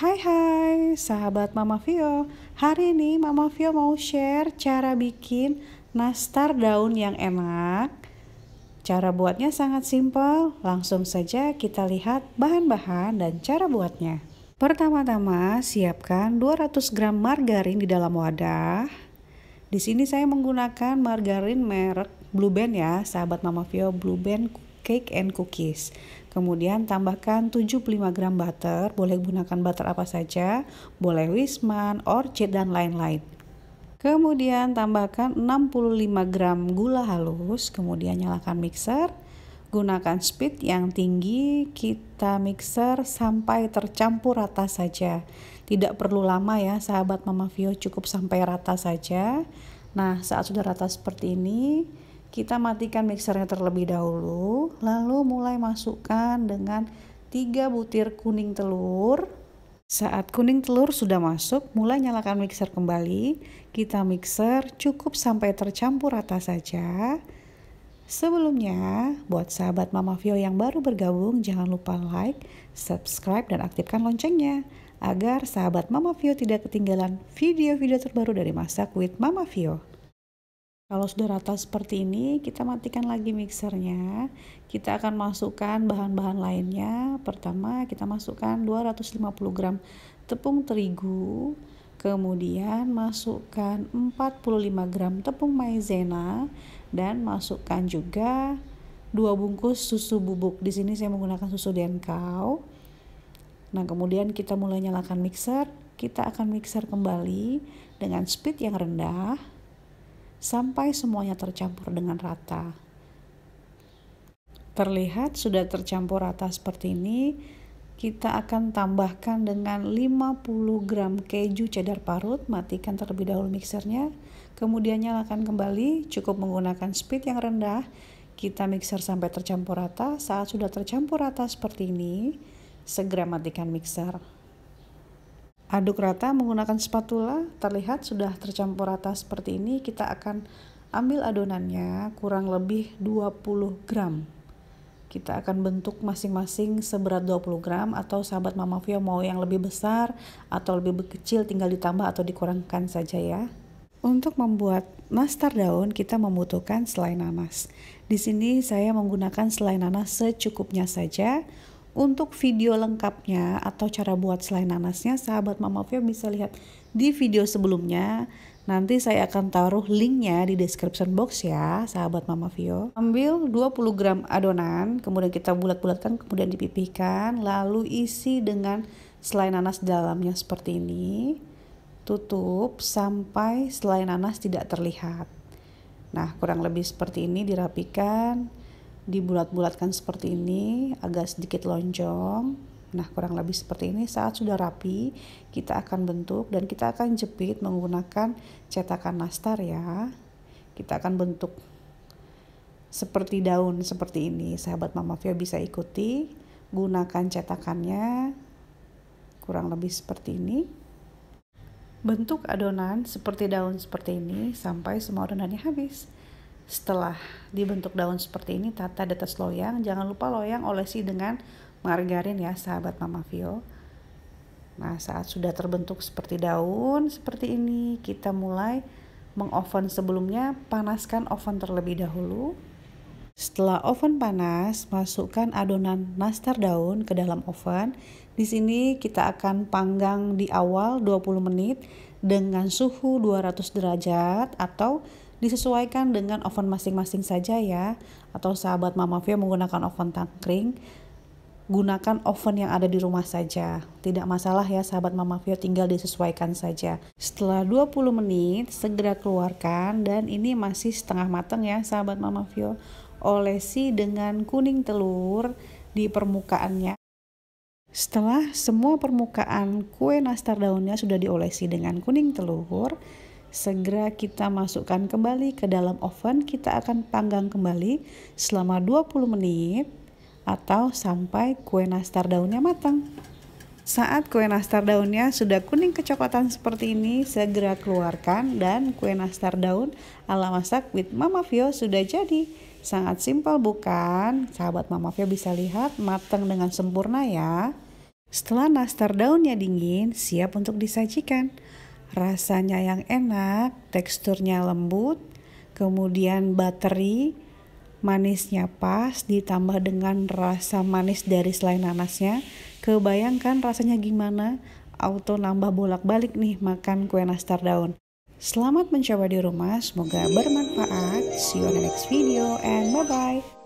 Hai hai sahabat Mama Vio Hari ini Mama Vio mau share cara bikin nastar daun yang enak Cara buatnya sangat simpel Langsung saja kita lihat bahan-bahan dan cara buatnya Pertama-tama siapkan 200 gram margarin di dalam wadah di sini saya menggunakan margarin merek Blue Band ya, sahabat Mama Vio Blue Band Cake and Cookies. Kemudian tambahkan 75 gram butter, boleh gunakan butter apa saja, boleh wisman, orchid, dan lain-lain. Kemudian tambahkan 65 gram gula halus, kemudian nyalakan mixer. Gunakan speed yang tinggi, kita mixer sampai tercampur rata saja. Tidak perlu lama ya sahabat Mama Vio, cukup sampai rata saja. Nah saat sudah rata seperti ini, kita matikan mixernya terlebih dahulu lalu mulai masukkan dengan 3 butir kuning telur saat kuning telur sudah masuk, mulai nyalakan mixer kembali. Kita mixer cukup sampai tercampur rata saja. Sebelumnya, buat sahabat Mama Vio yang baru bergabung, jangan lupa like, subscribe, dan aktifkan loncengnya. Agar sahabat Mama Vio tidak ketinggalan video-video terbaru dari Masak with Mama Vio. Kalau sudah rata seperti ini, kita matikan lagi mixernya. Kita akan masukkan bahan-bahan lainnya. Pertama, kita masukkan 250 gram tepung terigu. Kemudian masukkan 45 gram tepung maizena dan masukkan juga dua bungkus susu bubuk. Di sini saya menggunakan susu denkau. Nah, kemudian kita mulai nyalakan mixer. Kita akan mixer kembali dengan speed yang rendah sampai semuanya tercampur dengan rata. Terlihat sudah tercampur rata seperti ini, kita akan tambahkan dengan 50 gram keju cheddar parut, matikan terlebih dahulu mixernya, kemudian nyalakan kembali, cukup menggunakan speed yang rendah, kita mixer sampai tercampur rata, saat sudah tercampur rata seperti ini, segera matikan mixer. Aduk rata menggunakan spatula, terlihat sudah tercampur rata seperti ini. Kita akan ambil adonannya kurang lebih 20 gram. Kita akan bentuk masing-masing seberat 20 gram atau sahabat Mama Vio mau yang lebih besar atau lebih kecil tinggal ditambah atau dikurangkan saja ya. Untuk membuat nastar daun kita membutuhkan selai nanas. Di sini saya menggunakan selai nanas secukupnya saja. Untuk video lengkapnya atau cara buat selai nanasnya, sahabat Mama Fia bisa lihat di video sebelumnya. Nanti saya akan taruh linknya di description box ya, sahabat Mama Vio. Ambil 20 gram adonan, kemudian kita bulat-bulatkan, kemudian dipipihkan, lalu isi dengan selai nanas dalamnya seperti ini. Tutup sampai selai nanas tidak terlihat. Nah, kurang lebih seperti ini dirapikan dibulat-bulatkan seperti ini agak sedikit lonjong nah kurang lebih seperti ini saat sudah rapi kita akan bentuk dan kita akan jepit menggunakan cetakan nastar ya kita akan bentuk seperti daun seperti ini sahabat Mama Fia bisa ikuti gunakan cetakannya kurang lebih seperti ini bentuk adonan seperti daun seperti ini sampai semua adonannya habis setelah dibentuk daun seperti ini, tata di atas loyang. Jangan lupa loyang olesi dengan margarin ya, sahabat Mama Vio. Nah, saat sudah terbentuk seperti daun seperti ini, kita mulai mengoven sebelumnya. Panaskan oven terlebih dahulu. Setelah oven panas, masukkan adonan nastar daun ke dalam oven. Di sini kita akan panggang di awal 20 menit dengan suhu 200 derajat atau disesuaikan dengan oven masing-masing saja ya. Atau sahabat Mama Fia menggunakan oven tangkring, gunakan oven yang ada di rumah saja. Tidak masalah ya sahabat Mama Fia tinggal disesuaikan saja. Setelah 20 menit segera keluarkan dan ini masih setengah matang ya sahabat Mama Fia Olesi dengan kuning telur di permukaannya. Setelah semua permukaan kue nastar daunnya sudah diolesi dengan kuning telur, Segera kita masukkan kembali ke dalam oven, kita akan panggang kembali selama 20 menit atau sampai kue nastar daunnya matang. Saat kue nastar daunnya sudah kuning kecoklatan seperti ini, segera keluarkan dan kue nastar daun ala masak with Mama Vio sudah jadi. Sangat simpel bukan? Sahabat Mama Vio bisa lihat matang dengan sempurna ya. Setelah nastar daunnya dingin, siap untuk disajikan rasanya yang enak, teksturnya lembut, kemudian bateri manisnya pas ditambah dengan rasa manis dari selai nanasnya. Kebayangkan rasanya gimana? Auto nambah bolak-balik nih makan kue nastar daun. Selamat mencoba di rumah, semoga bermanfaat. See you on the next video and bye-bye.